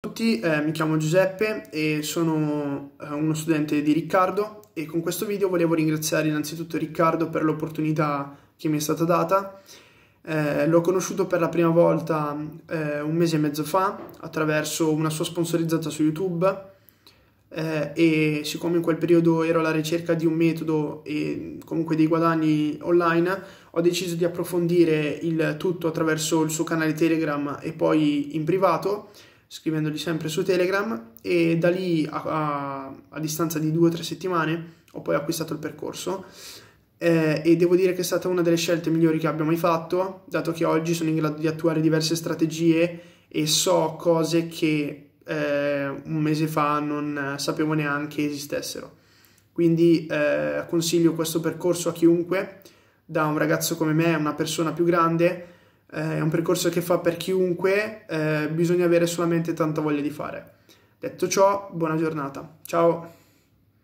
Ciao a tutti, eh, mi chiamo Giuseppe e sono eh, uno studente di Riccardo e con questo video volevo ringraziare innanzitutto Riccardo per l'opportunità che mi è stata data. Eh, l'ho conosciuto per la prima volta eh, un mese e mezzo fa attraverso una sua sponsorizzata su YouTube eh, e siccome in quel periodo ero alla ricerca di un metodo e comunque dei guadagni online ho deciso di approfondire il tutto attraverso il suo canale Telegram e poi in privato scrivendogli sempre su Telegram e da lì a, a, a distanza di due o tre settimane ho poi acquistato il percorso eh, e devo dire che è stata una delle scelte migliori che abbia mai fatto, dato che oggi sono in grado di attuare diverse strategie e so cose che eh, un mese fa non sapevo neanche esistessero. Quindi eh, consiglio questo percorso a chiunque, da un ragazzo come me a una persona più grande, eh, è un percorso che fa per chiunque, eh, bisogna avere solamente tanta voglia di fare. Detto ciò, buona giornata. Ciao!